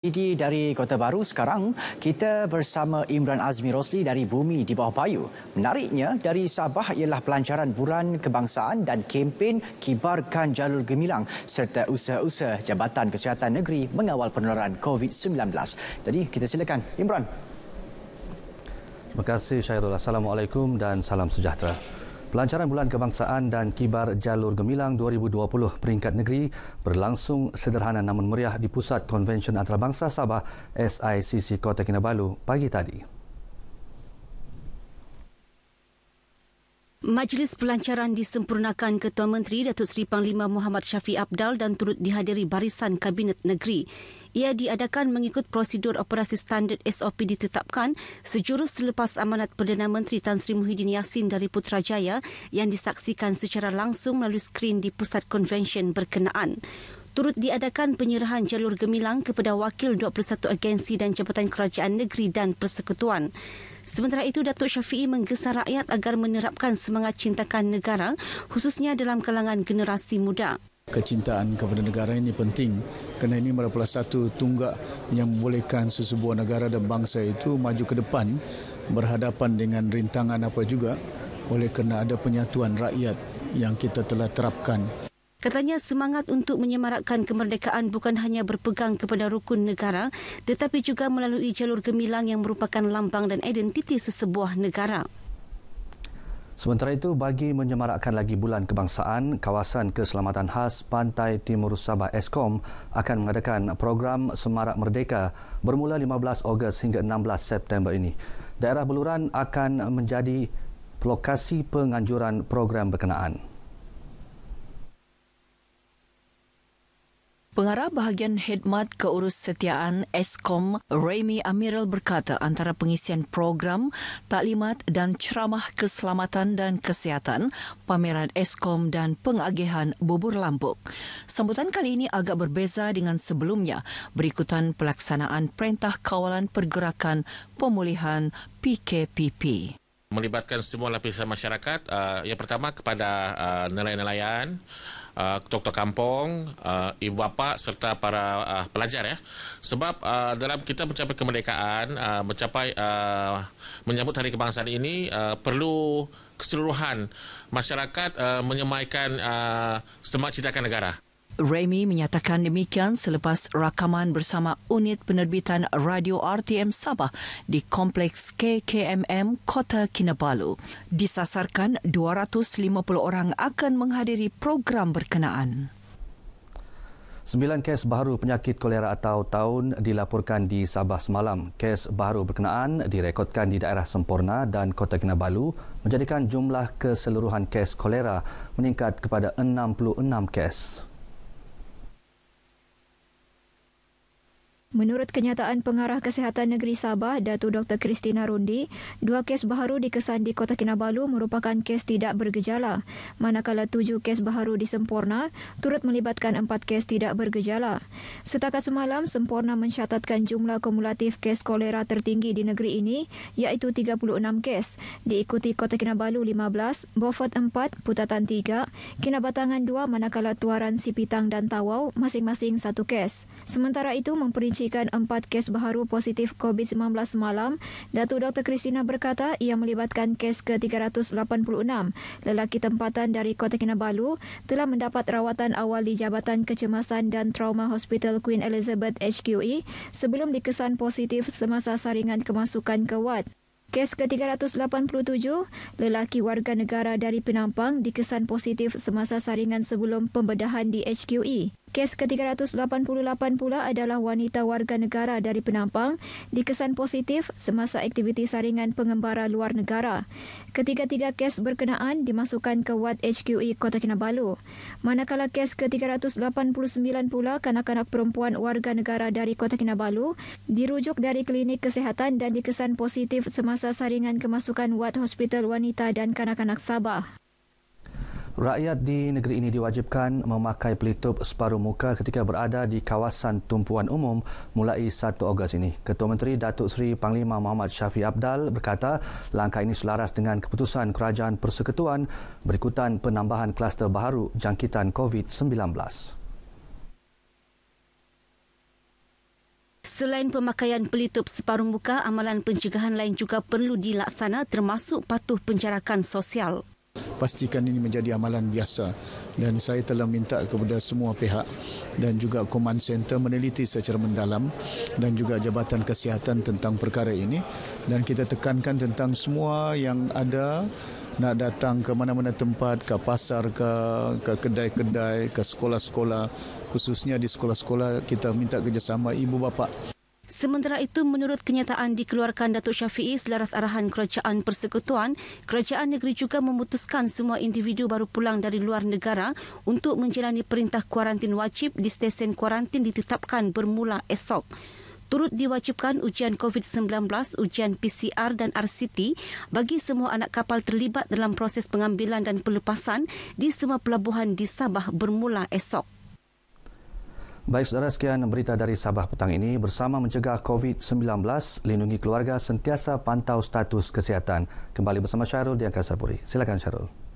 Jadi dari Kota Baru sekarang, kita bersama Imran Azmi Rosli dari Bumi di Bawah Payu. Menariknya, dari Sabah ialah pelancaran buran kebangsaan dan kempen kibarkan jalur gemilang serta usaha-usaha Jabatan Kesihatan Negeri mengawal penularan COVID-19. Jadi kita silakan Imran. Terima kasih Syairul. Assalamualaikum dan salam sejahtera. Pelancaran Bulan Kebangsaan dan Kibar Jalur Gemilang 2020 peringkat negeri berlangsung sederhana namun meriah di Pusat Konvensyen Antarabangsa Sabah SICC Kota Kinabalu pagi tadi. Majlis pelancaran disempurnakan Ketua Menteri Datuk Seri Panglima Muhammad Syafiq Abdal dan turut dihadiri barisan Kabinet Negeri. Ia diadakan mengikut prosedur operasi standard SOP ditetapkan sejurus selepas amanat Perdana Menteri Tan Sri Muhyiddin Yassin dari Putrajaya yang disaksikan secara langsung melalui skrin di pusat konvensyen berkenaan turut diadakan penyerahan jalur gemilang kepada wakil 21 agensi dan jabatan kerajaan negeri dan persekutuan. Sementara itu, Datuk Syafii menggesa rakyat agar menerapkan semangat cintakan negara khususnya dalam kalangan generasi muda. Kecintaan kepada negara ini penting kerana ini merupakan satu tunggak yang membolehkan sesebuah negara dan bangsa itu maju ke depan berhadapan dengan rintangan apa juga oleh kerana ada penyatuan rakyat yang kita telah terapkan. Katanya semangat untuk menyemarakkan kemerdekaan bukan hanya berpegang kepada rukun negara tetapi juga melalui jalur gemilang yang merupakan lambang dan identiti sesebuah negara. Sementara itu, bagi menyemarakkan lagi Bulan Kebangsaan, Kawasan Keselamatan Khas Pantai Timur Sabah Eskom akan mengadakan program Semarak Merdeka bermula 15 Ogos hingga 16 September ini. Daerah Beluran akan menjadi lokasi penganjuran program berkenaan. Pengarah bahagian Hidmat Keurus Setiaan ESKOM, Remy Amiral berkata antara pengisian program, taklimat dan ceramah keselamatan dan kesihatan, pameran ESKOM dan pengagihan bubur lampuk. Sambutan kali ini agak berbeza dengan sebelumnya berikutan pelaksanaan Perintah Kawalan Pergerakan Pemulihan PKPP melibatkan semua lapisan masyarakat uh, yang pertama kepada uh, nelayan-nelayan uh, tok kampung uh, ibu bapa serta para uh, pelajar ya sebab uh, dalam kita mencapai kemerdekaan uh, mencapai uh, menyambut hari kebangsaan ini uh, perlu keseluruhan masyarakat uh, menyemaikan uh, semangat cintakan negara Remy menyatakan demikian selepas rakaman bersama unit penerbitan Radio RTM Sabah di Kompleks KKMM Kota Kinabalu. Disasarkan 250 orang akan menghadiri program berkenaan. Sembilan kes baru penyakit kolera atau tahun dilaporkan di Sabah semalam. Kes baru berkenaan direkodkan di daerah Semporna dan Kota Kinabalu menjadikan jumlah keseluruhan kes kolera meningkat kepada 66 kes. Menurut kenyataan pengarah kesihatan negeri Sabah, Datu Dr. Kristina Rundi, dua kes baharu dikesan di Kota Kinabalu merupakan kes tidak bergejala, manakala tujuh kes baharu di Semporna turut melibatkan empat kes tidak bergejala. Setakat semalam, Semporna mencatatkan jumlah kumulatif kes kolera tertinggi di negeri ini, iaitu 36 kes, diikuti Kota Kinabalu 15, Beaufort 4, Putatan 3, Kinabatangan 2, manakala Tuaran Sipitang dan Tawau masing-masing satu kes. Sementara itu, memperinci merincikan empat kes baharu positif COVID-19 semalam, Datuk Dr. Kristina berkata ia melibatkan kes ke-386. Lelaki tempatan dari Kota Kinabalu telah mendapat rawatan awal di Jabatan Kecemasan dan Trauma Hospital Queen Elizabeth HQE sebelum dikesan positif semasa saringan kemasukan ke wad. Kes ke-387, lelaki warga negara dari Penampang dikesan positif semasa saringan sebelum pembedahan di HQE. Kes ke-388 pula adalah wanita warga negara dari Penampang dikesan positif semasa aktiviti saringan pengembara luar negara. Ketiga-tiga kes berkenaan dimasukkan ke Wat HQE Kota Kinabalu. Manakala kes ke-389 pula kanak-kanak perempuan warga negara dari Kota Kinabalu dirujuk dari klinik kesihatan dan dikesan positif semasa saringan kemasukan Wat Hospital Wanita dan Kanak-kanak Sabah. Rakyat di negeri ini diwajibkan memakai pelitup separuh muka ketika berada di kawasan tumpuan umum mulai 1 Ogos ini. Ketua Menteri Datuk Seri Panglima Muhammad Syafi Abdal berkata langkah ini selaras dengan keputusan Kerajaan Persekutuan berikutan penambahan kluster baru jangkitan COVID-19. Selain pemakaian pelitup separuh muka, amalan pencegahan lain juga perlu dilaksana termasuk patuh penjarakan sosial pastikan ini menjadi amalan biasa dan saya telah minta kepada semua pihak dan juga command center meneliti secara mendalam dan juga jabatan kesihatan tentang perkara ini dan kita tekankan tentang semua yang ada nak datang ke mana-mana tempat, ke pasar, ke, ke kedai-kedai, ke sekolah-sekolah. Khususnya di sekolah-sekolah, kita minta kerjasama ibu bapa. Sementara itu, menurut kenyataan dikeluarkan Datuk Syafiee selaras arahan Kerajaan Persekutuan, Kerajaan Negeri juga memutuskan semua individu baru pulang dari luar negara untuk menjalani perintah kuarantin wajib di stesen kuarantin ditetapkan bermula esok. Turut diwajibkan ujian COVID-19, ujian PCR dan RCT bagi semua anak kapal terlibat dalam proses pengambilan dan pelepasan di semua pelabuhan di Sabah bermula esok. Baik saudara sekian berita dari Sabah petang ini bersama mencegah COVID-19 lindungi keluarga sentiasa pantau status kesihatan kembali bersama Syarul di Angkasa Puri. Silakan Syarul.